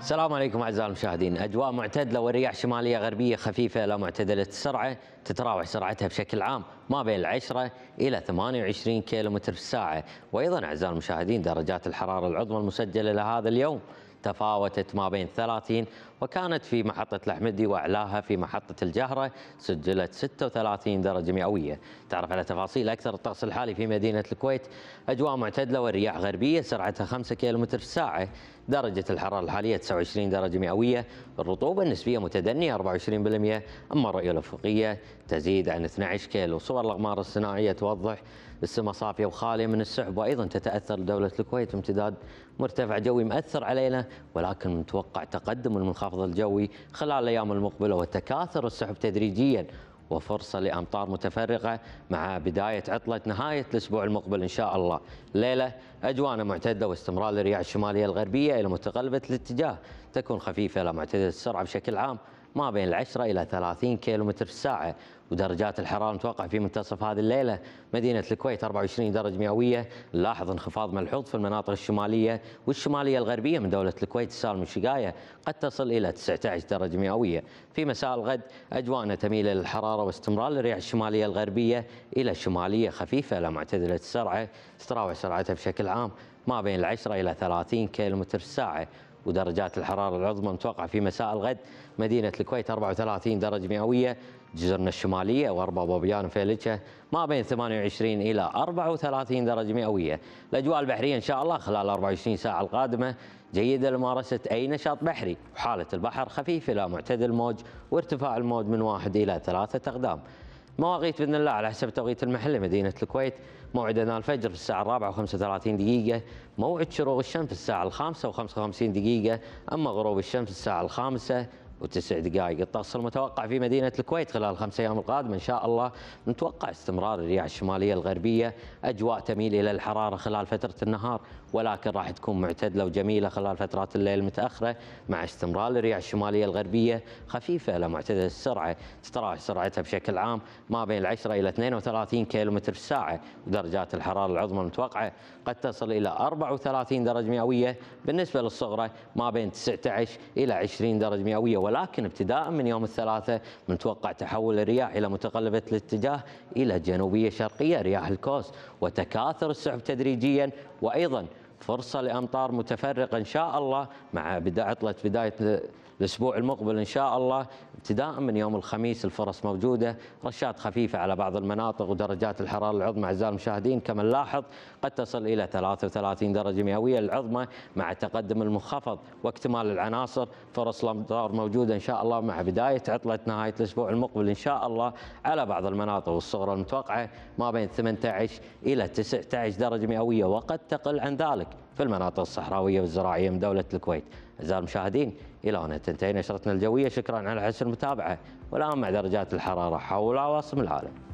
السلام عليكم اعزائي المشاهدين، اجواء معتدله ورياح شماليه غربيه خفيفه لا معتدله السرعه، تتراوح سرعتها بشكل عام ما بين 10 الى 28 كيلومتر في الساعه، وايضا اعزائي المشاهدين درجات الحراره العظمى المسجله لهذا اليوم تفاوتت ما بين 30 وكانت في محطة الأحمدي وأعلاها في محطة الجهرة سجلت 36 درجة مئوية تعرف على تفاصيل أكثر الطقس الحالي في مدينة الكويت أجواء معتدلة والرياح غربية سرعتها 5 كم في الساعة درجة الحرارة الحالية 29 درجة مئوية الرطوبة النسبية متدنية 24% أما الرؤية الأفقية تزيد عن 12 كيلو صور الأقمار الصناعية توضح السماء صافية وخالية من السحب وأيضا تتأثر دولة الكويت امتداد مرتفع جوي مأثر علينا ولكن متوقع تقدم المنخفض الجوي خلال الأيام المقبلة وتكاثر السحب تدريجيا وفرصة لأمطار متفرقة مع بداية عطلة نهاية الأسبوع المقبل إن شاء الله ليلة أجوانا معتدة واستمرار الرياح الشمالية الغربية إلى متقلبة الاتجاه تكون خفيفة إلى معتدلة السرعة بشكل عام ما بين 10 إلى 30 كيلومتر في الساعة ودرجات الحرارة المتوقع في منتصف هذه الليلة مدينة الكويت 24 درجة مئوية نلاحظ انخفاض ملحوظ في المناطق الشمالية والشمالية الغربية من دولة الكويت السالم الشقاية قد تصل إلى 19 درجة مئوية في مساء الغد أجواءنا تميل إلى الحرارة واستمرار الرياح الشمالية الغربية إلى شمالية خفيفة لا معتدلة السرعة تتراوح سرعتها بشكل عام ما بين 10 إلى 30 كيلومتر في الساعة ودرجات الحرارة العظمى متوقعة في مساء الغد مدينة الكويت 34 درجة مئوية جزرنا الشمالية وأربا بوبيان وفيلتشة ما بين 28 إلى 34 درجة مئوية الأجواء البحرية إن شاء الله خلال 24 ساعة القادمة جيدة لممارسة أي نشاط بحري وحالة البحر خفيف إلى معتدل الموج وارتفاع الموج من واحد إلى ثلاثة أقدام مواقيت باذن الله على حسب توقيت المحله مدينه الكويت موعدنا الفجر في الساعه الرابعة و35 دقيقة، موعد شروق الشمس في الساعة الخامسة و55 دقيقة، أما غروب الشمس في الساعة الخامسة وتسع دقائق الطقس المتوقع في مدينة الكويت خلال الخمس أيام القادمة إن شاء الله نتوقع استمرار الرياح الشمالية الغربية أجواء تميل إلى الحرارة خلال فترة النهار ولكن راح تكون معتدلة وجميلة خلال فترات الليل المتأخرة مع استمرار الرياح الشمالية الغربية خفيفة إلى معتدلة السرعة تتراوح سرعتها بشكل عام ما بين 10 إلى 32 كيلومتر في الساعة ودرجات الحرارة العظمى المتوقعة قد تصل إلى 34 درجة مئوية بالنسبة للصغرى ما بين 19 إلى 20 درجة مئوية ولكن ابتداء من يوم الثلاثاء متوقع تحول الرياح إلى متقلبة الاتجاه إلى جنوبية شرقية رياح الكوس وتكاثر السحب تدريجيا وأيضا فرصة لأمطار متفرقة إن شاء الله مع عطلة بداية الاسبوع المقبل ان شاء الله ابتداء من يوم الخميس الفرص موجوده رشات خفيفه على بعض المناطق ودرجات الحراره العظمى اعزائي المشاهدين كما نلاحظ قد تصل الى 33 درجه مئويه العظمى مع تقدم المنخفض واكتمال العناصر فرص الامطار موجوده ان شاء الله مع بدايه عطله نهايه الاسبوع المقبل ان شاء الله على بعض المناطق الصغرى المتوقعه ما بين 18 الى 19 درجه مئويه وقد تقل عن ذلك في المناطق الصحراويه والزراعيه من دوله الكويت. أعزائي المشاهدين إلى هنا تنتهي نشرتنا الجوية شكرا على حسن المتابعة والآن مع درجات الحرارة حول عواصم العالم